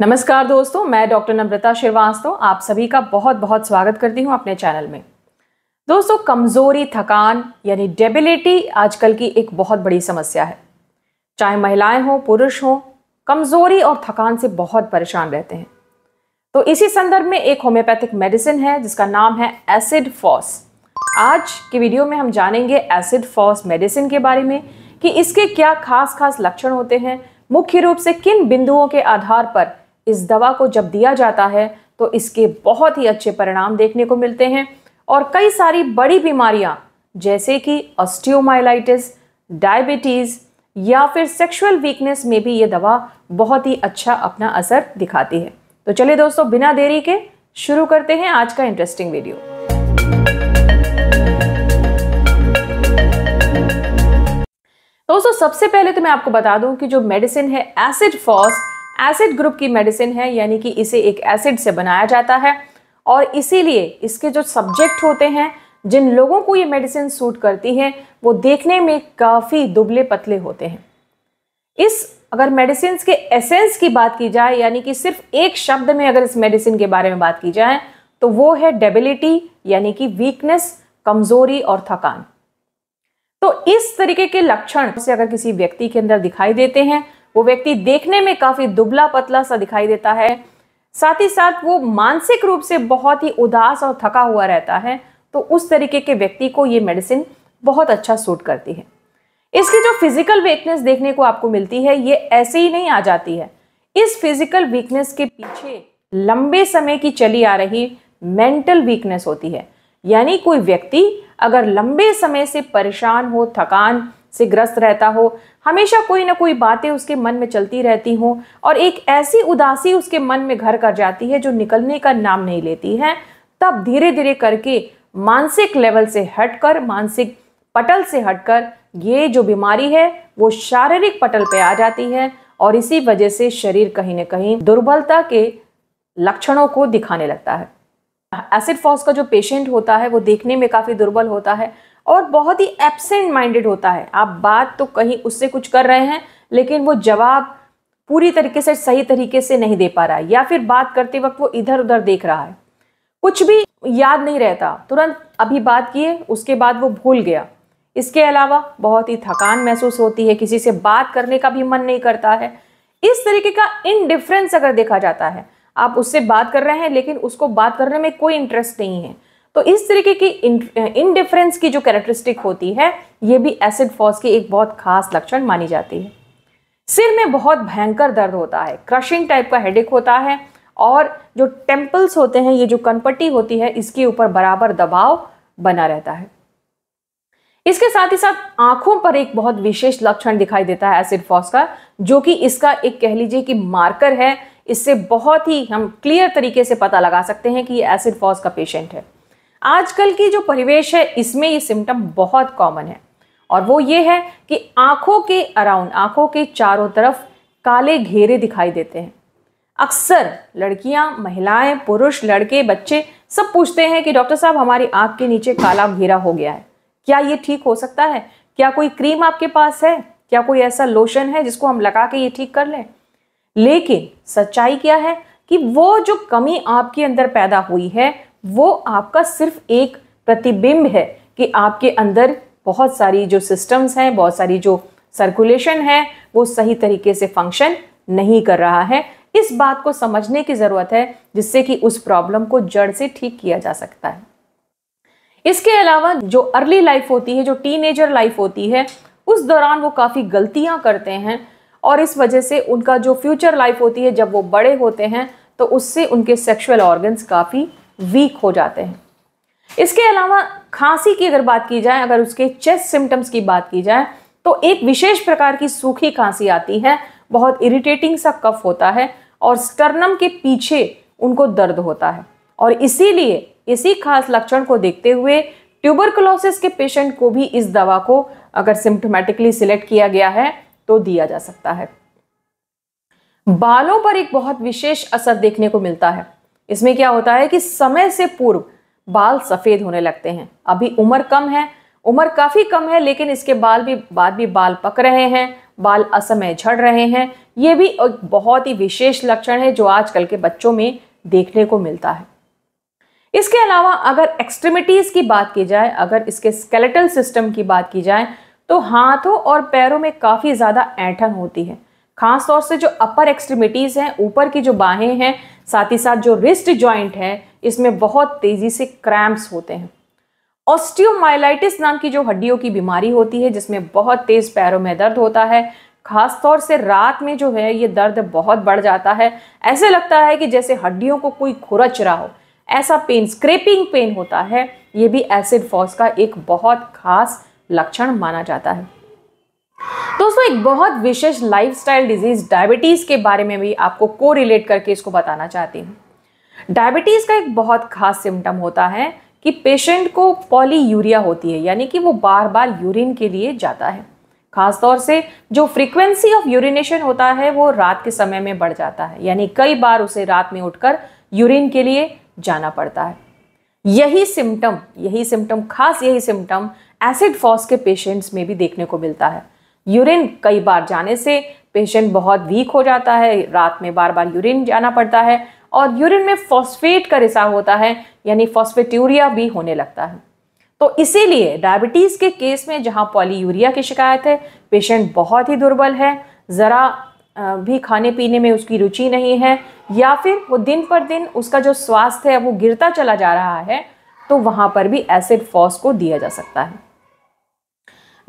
नमस्कार दोस्तों मैं डॉक्टर नम्रता श्रीवास्तव आप सभी का बहुत बहुत स्वागत करती हूँ अपने चैनल में दोस्तों कमजोरी थकान यानी डेबिलिटी आजकल की एक बहुत बड़ी समस्या है चाहे महिलाएं हों पुरुष हों कमजोरी और थकान से बहुत परेशान रहते हैं तो इसी संदर्भ में एक होम्योपैथिक मेडिसिन है जिसका नाम है एसिड फॉस आज के वीडियो में हम जानेंगे एसिड फॉस मेडिसिन के बारे में कि इसके क्या खास खास लक्षण होते हैं मुख्य रूप से किन बिंदुओं के आधार पर इस दवा को जब दिया जाता है तो इसके बहुत ही अच्छे परिणाम देखने को मिलते हैं और कई सारी बड़ी बीमारियां जैसे कि ऑस्टियोमाइलाइटिस डायबिटीज़ या फिर सेक्सुअल वीकनेस में भी ये दवा बहुत ही अच्छा अपना असर दिखाती है तो चलिए दोस्तों बिना देरी के शुरू करते हैं आज का इंटरेस्टिंग वीडियो दोस्तों सबसे पहले तो मैं आपको बता दूं कि जो मेडिसिन है एसिड फॉस एसिड ग्रुप की मेडिसिन है यानी कि इसे एक एसिड से बनाया जाता है और इसीलिए इसके जो सब्जेक्ट होते हैं जिन लोगों को ये मेडिसिन सूट करती है वो देखने में काफ़ी दुबले पतले होते हैं इस अगर मेडिसिन के एसेंस की बात की जाए यानी कि सिर्फ एक शब्द में अगर इस मेडिसिन के बारे में बात की जाए तो वो है डेबिलिटी यानी कि वीकनेस कमजोरी और थकान तो इस तरीके के लक्षण से अगर किसी व्यक्ति के अंदर दिखाई देते हैं वो व्यक्ति देखने में काफी दुबला पतला सा दिखाई देता है साथ ही साथ वो मानसिक रूप से बहुत ही उदास और थका हुआ रहता है तो उस तरीके के व्यक्ति को ये मेडिसिन बहुत अच्छा सूट करती है इसकी जो फिजिकल वीकनेस देखने को आपको मिलती है ये ऐसे ही नहीं आ जाती है इस फिजिकल वीकनेस के पीछे लंबे समय की चली आ रही मेंटल वीकनेस होती है यानी कोई व्यक्ति अगर लंबे समय से परेशान हो थकान से ग्रस्त रहता हो हमेशा कोई ना कोई बातें उसके मन में चलती रहती हों और एक ऐसी उदासी उसके मन में घर कर जाती है जो निकलने का नाम नहीं लेती है तब धीरे धीरे करके मानसिक लेवल से हटकर मानसिक पटल से हटकर ये जो बीमारी है वो शारीरिक पटल पे आ जाती है और इसी वजह से शरीर कहीं ना कहीं दुर्बलता के लक्षणों को दिखाने लगता है एसिड फॉस का जो पेशेंट होता है वो देखने में काफ़ी दुर्बल होता है और बहुत ही एबसेंट माइंडेड होता है आप बात तो कहीं उससे कुछ कर रहे हैं लेकिन वो जवाब पूरी तरीके से सही तरीके से नहीं दे पा रहा है या फिर बात करते वक्त वो इधर उधर देख रहा है कुछ भी याद नहीं रहता तुरंत अभी बात किए उसके बाद वो भूल गया इसके अलावा बहुत ही थकान महसूस होती है किसी से बात करने का भी मन नहीं करता है इस तरीके का इनडिफरेंस अगर देखा जाता है आप उससे बात कर रहे हैं लेकिन उसको बात करने में कोई इंटरेस्ट नहीं है तो इस तरीके की इनडिफरेंस की जो कैरेक्टरिस्टिक होती है ये भी एसिड फॉस की एक बहुत खास लक्षण मानी जाती है सिर में बहुत भयंकर दर्द होता है क्रशिंग टाइप का हेडेक होता है और जो टेम्पल्स होते हैं ये जो कनपट्टी होती है इसके ऊपर बराबर दबाव बना रहता है इसके साथ ही साथ आंखों पर एक बहुत विशेष लक्षण दिखाई देता है एसिड फॉस का जो कि इसका एक कह लीजिए कि मार्कर है इससे बहुत ही हम क्लियर तरीके से पता लगा सकते हैं कि ये एसिड फॉज का पेशेंट है आजकल की जो परिवेश है इसमें ये सिम्टम बहुत कॉमन है और वो ये है कि आँखों के अराउंड आँखों के चारों तरफ काले घेरे दिखाई देते हैं अक्सर लड़कियाँ महिलाएं पुरुष लड़के बच्चे सब पूछते हैं कि डॉक्टर साहब हमारी आँख के नीचे काला घेरा हो गया है क्या ये ठीक हो सकता है क्या कोई क्रीम आपके पास है क्या कोई ऐसा लोशन है जिसको हम लगा के ये ठीक कर लें लेकिन सच्चाई क्या है कि वो जो कमी आपके अंदर पैदा हुई है वो आपका सिर्फ एक प्रतिबिंब है कि आपके अंदर बहुत सारी जो सिस्टम्स हैं बहुत सारी जो सर्कुलेशन है वो सही तरीके से फंक्शन नहीं कर रहा है इस बात को समझने की ज़रूरत है जिससे कि उस प्रॉब्लम को जड़ से ठीक किया जा सकता है इसके अलावा जो अर्ली लाइफ होती है जो टीनेजर लाइफ होती है उस दौरान वो काफ़ी गलतियां करते हैं और इस वजह से उनका जो फ्यूचर लाइफ होती है जब वो बड़े होते हैं तो उससे उनके सेक्शुअल ऑर्गन्स काफ़ी वीक हो जाते हैं इसके अलावा खांसी की अगर बात की जाए अगर उसके चेस्ट सिम्टम्स की बात की जाए तो एक विशेष प्रकार की सूखी खांसी आती है बहुत इरिटेटिंग सा कफ होता है और स्टर्नम के पीछे उनको दर्द होता है और इसीलिए इसी खास लक्षण को देखते हुए ट्यूबरकुलोसिस के पेशेंट को भी इस दवा को अगर सिम्टोमेटिकली सिलेक्ट किया गया है तो दिया जा सकता है बालों पर एक बहुत विशेष असर देखने को मिलता है इसमें क्या होता है कि समय से पूर्व बाल सफ़ेद होने लगते हैं अभी उम्र कम है उम्र काफ़ी कम है लेकिन इसके बाल भी बाद भी बाल पक रहे हैं बाल असमय झड़ रहे हैं ये भी एक बहुत ही विशेष लक्षण है जो आजकल के बच्चों में देखने को मिलता है इसके अलावा अगर एक्सट्रीमिटीज़ की बात की जाए अगर इसके स्केलेटल सिस्टम की बात की जाए तो हाथों और पैरों में काफ़ी ज़्यादा ऐठन होती है खास तौर से जो अपर एक्सट्रीमिटीज़ हैं ऊपर की जो बाहें हैं साथ ही साथ जो रिस्ट जॉइंट है इसमें बहुत तेज़ी से क्रैम्प्स होते हैं ऑस्टियोमाइलाइटिस नाम की जो हड्डियों की बीमारी होती है जिसमें बहुत तेज़ पैरों में दर्द होता है खास तौर से रात में जो है ये दर्द बहुत बढ़ जाता है ऐसे लगता है कि जैसे हड्डियों को कोई खुरच रहा हो ऐसा पेन स्क्रेपिंग पेन होता है ये भी एसिड फॉस का एक बहुत खास लक्षण माना जाता है दोस्तों एक बहुत विशेष लाइफस्टाइल डिजीज डायबिटीज़ के बारे में भी आपको को रिलेट करके इसको बताना चाहती हूँ डायबिटीज़ का एक बहुत खास सिम्टम होता है कि पेशेंट को पॉली यूरिया होती है यानी कि वो बार बार यूरिन के लिए जाता है खासतौर से जो फ्रीक्वेंसी ऑफ यूरिनेशन होता है वो रात के समय में बढ़ जाता है यानी कई बार उसे रात में उठकर यूरिन के लिए जाना पड़ता है यही सिम्टम यही सिम्टम खास यही सिम्टम एसिड फॉस के पेशेंट्स में भी देखने को मिलता है यूरिन कई बार जाने से पेशेंट बहुत वीक हो जाता है रात में बार बार यूरिन जाना पड़ता है और यूरिन में फॉस्फेट का रिसाव होता है यानी फॉस्फेट्यूरिया भी होने लगता है तो इसीलिए डायबिटीज़ के केस में जहाँ पॉलीयूरिया की शिकायत है पेशेंट बहुत ही दुर्बल है ज़रा भी खाने पीने में उसकी रुचि नहीं है या फिर वो दिन पर दिन उसका जो स्वास्थ्य है वो गिरता चला जा रहा है तो वहाँ पर भी एसिड फॉस को दिया जा सकता है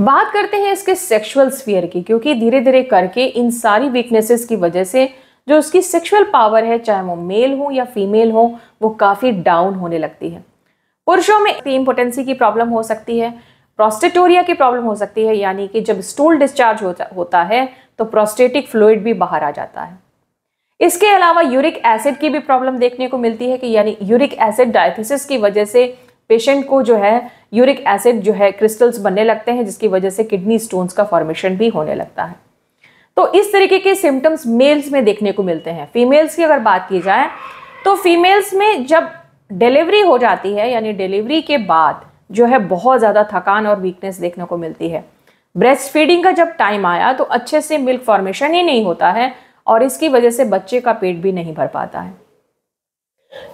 बात करते हैं इसके सेक्सुअल स्फीयर की क्योंकि धीरे धीरे करके इन सारी वीकनेसेस की वजह से जो उसकी सेक्सुअल पावर है चाहे वो मेल हो या फीमेल हो वो काफ़ी डाउन होने लगती है पुरुषों में इम्पोटेंसी की प्रॉब्लम हो सकती है प्रोस्टेटोरिया की प्रॉब्लम हो सकती है यानी कि जब स्टूल डिस्चार्ज होता होता है तो प्रोस्टेटिक फ्लूड भी बाहर आ जाता है इसके अलावा यूरिक एसिड की भी प्रॉब्लम देखने को मिलती है कि यानी यूरिक एसिड डायथिसिस की वजह से पेशेंट को जो है यूरिक एसिड जो है क्रिस्टल्स बनने लगते हैं जिसकी वजह से किडनी स्टोन्स का फॉर्मेशन भी होने लगता है तो इस तरीके के सिम्टम्स मेल्स में देखने को मिलते हैं फीमेल्स की अगर बात की जाए तो फीमेल्स में जब डिलीवरी हो जाती है यानी डिलीवरी के बाद जो है बहुत ज़्यादा थकान और वीकनेस देखने को मिलती है ब्रेस्ट फीडिंग का जब टाइम आया तो अच्छे से मिल्क फॉर्मेशन ही नहीं होता है और इसकी वजह से बच्चे का पेट भी नहीं भर पाता है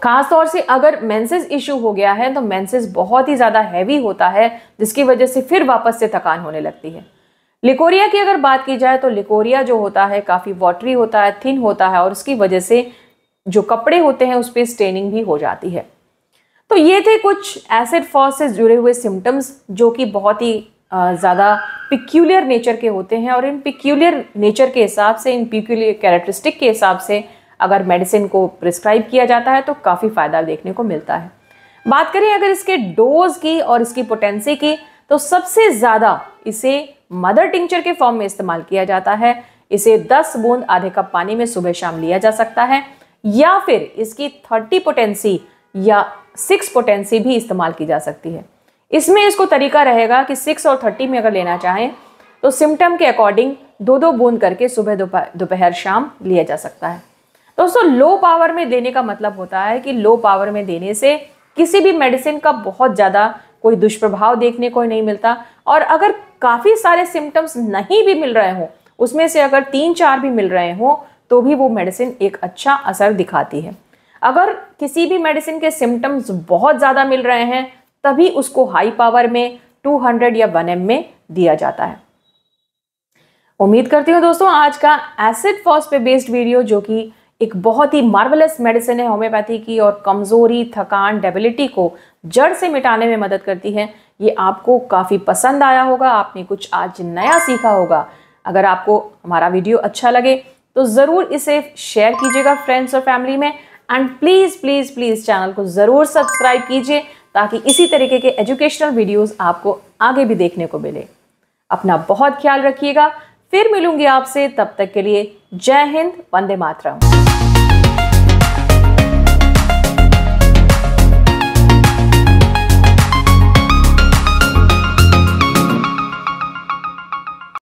खासतौर से अगर मेंसेस इशू हो गया है तो मेंसेस बहुत ही ज़्यादा हैवी होता है जिसकी वजह से फिर वापस से थकान होने लगती है लिकोरिया की अगर बात की जाए तो लिकोरिया जो होता है काफ़ी वाटरी होता है थिन होता है और उसकी वजह से जो कपड़े होते हैं उस पर स्टेनिंग भी हो जाती है तो ये थे कुछ एसिड फॉस से जुड़े हुए सिम्टम्स जो कि बहुत ही ज़्यादा पिक्यूलियर नेचर के होते हैं और इन पिक्यूलियर नेचर के हिसाब से इन पिक्यूलियर कैरेक्टरिस्टिक के हिसाब से अगर मेडिसिन को प्रिस्क्राइब किया जाता है तो काफ़ी फ़ायदा देखने को मिलता है बात करें अगर इसके डोज की और इसकी पोटेंसी की तो सबसे ज़्यादा इसे मदर टिंचर के फॉर्म में इस्तेमाल किया जाता है इसे 10 बूंद आधे कप पानी में सुबह शाम लिया जा सकता है या फिर इसकी 30 पोटेंसी या 6 पोटेंसी भी इस्तेमाल की जा सकती है इसमें इसको तरीका रहेगा कि 6 और 30 में अगर लेना चाहें तो सिम्टम के अकॉर्डिंग दो दो बूंद करके सुबह दोपहर शाम लिया जा सकता है दोस्तों लो पावर में देने का मतलब होता है कि लो पावर में देने से किसी भी मेडिसिन का बहुत ज़्यादा कोई दुष्प्रभाव देखने को नहीं मिलता और अगर काफ़ी सारे सिम्टम्स नहीं भी मिल रहे हों उसमें से अगर तीन चार भी मिल रहे हों तो भी वो मेडिसिन एक अच्छा असर दिखाती है अगर किसी भी मेडिसिन के सिम्टम्स बहुत ज़्यादा मिल रहे हैं तभी उसको हाई पावर में 200 या 1 एम में दिया जाता है उम्मीद करती हूँ दोस्तों आज का एसिड फॉस पे बेस्ड वीडियो जो कि एक बहुत ही मार्वलस मेडिसिन है होम्योपैथी की और कमज़ोरी थकान डेबिलिटी को जड़ से मिटाने में मदद करती है ये आपको काफ़ी पसंद आया होगा आपने कुछ आज नया सीखा होगा अगर आपको हमारा वीडियो अच्छा लगे तो ज़रूर इसे शेयर कीजिएगा फ्रेंड्स और फैमिली में and please please please channel को ज़रूर सब्सक्राइब कीजिए ताकि इसी तरीके के एजुकेशनल वीडियोस आपको आगे भी देखने को मिले अपना बहुत ख्याल रखिएगा फिर मिलूंगी आपसे तब तक के लिए जय हिंद वंदे मातरम